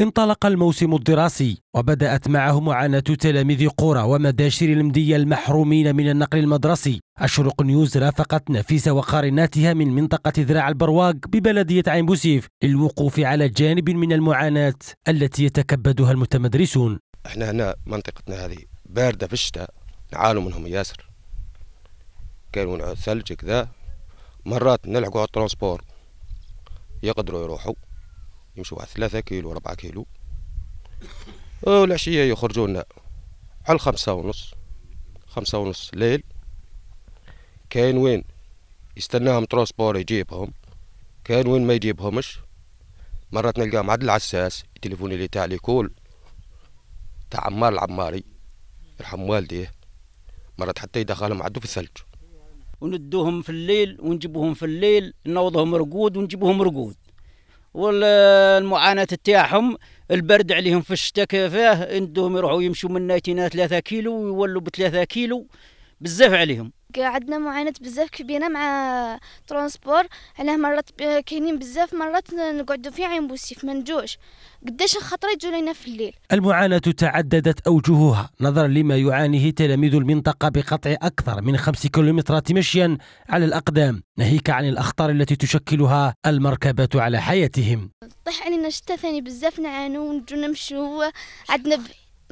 انطلق الموسم الدراسي وبدأت معه معاناة تلاميذ قرى ومداشر المدية المحرومين من النقل المدرسي الشروق نيوز رافقت نفيسة وقارناتها من منطقة ذراع البرواق ببلدية عين بوسيف للوقوف على جانب من المعاناة التي يتكبدها المتمدرسون احنا هنا منطقتنا هذه باردة في الشتاء نعانوا منهم ياسر كانوا ثلج كذا مرات نلحقوا على الترونسبور يقدروا يروحوا يمشي واحد ثلاثة كيلو ربعة كيلو والعشية آه، يخرجوا لنا على الخمسة ونص خمسة ونص ليل كاين وين يستناهم ترونسبور يجيبهم كاين وين ما يجيبهمش مرات نلقاهم عند العساس التليفون اللي تاع ليكول تاع عمار العماري يرحم والديه مرات حتى يدخلهم عدو في الثلج وندوهم في الليل ونجيبوهم في الليل نوضهم رقود ونجيبوهم رقود والمعاناه تاعهم البرد عليهم في الشتاء كفاه عندهم يروحوا يمشوا من نايتينا ثلاثة كيلو ويولوا بثلاثة كيلو بزاف عليهم قعدنا معاناة بزاف كبيرة مع ترونسبور علاه مرات كاينين بزاف مرات نقعدوا في عين بوسيف ما نجوش قداش الخطرة يجوا لنا في الليل المعاناة تعددت أوجهها نظرا لما يعانيه تلاميذ المنطقة بقطع أكثر من خمس كيلومترات مشيا على الأقدام ناهيك عن الأخطار التي تشكلها المركبات على حياتهم طيح علينا شتا ثاني بزاف نعانو ونجو نمشو عندنا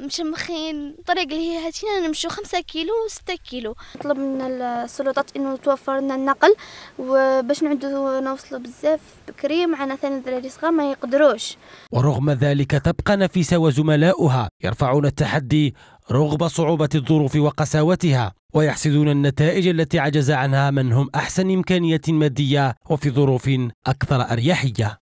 مشمخين الطريق اللي هي هاتينا نمشيو خمسة كيلو وستة كيلو نطلب من السلطات انه توفر لنا النقل وباش نعدو نوصلو بزاف بكري معنا ثاني دراري صغار ما يقدروش ورغم ذلك تبقى نفيسة وزملاؤها يرفعون التحدي رغب صعوبة الظروف وقساوتها ويحسدون النتائج التي عجز عنها من هم أحسن إمكانية مادية وفي ظروف أكثر أريحية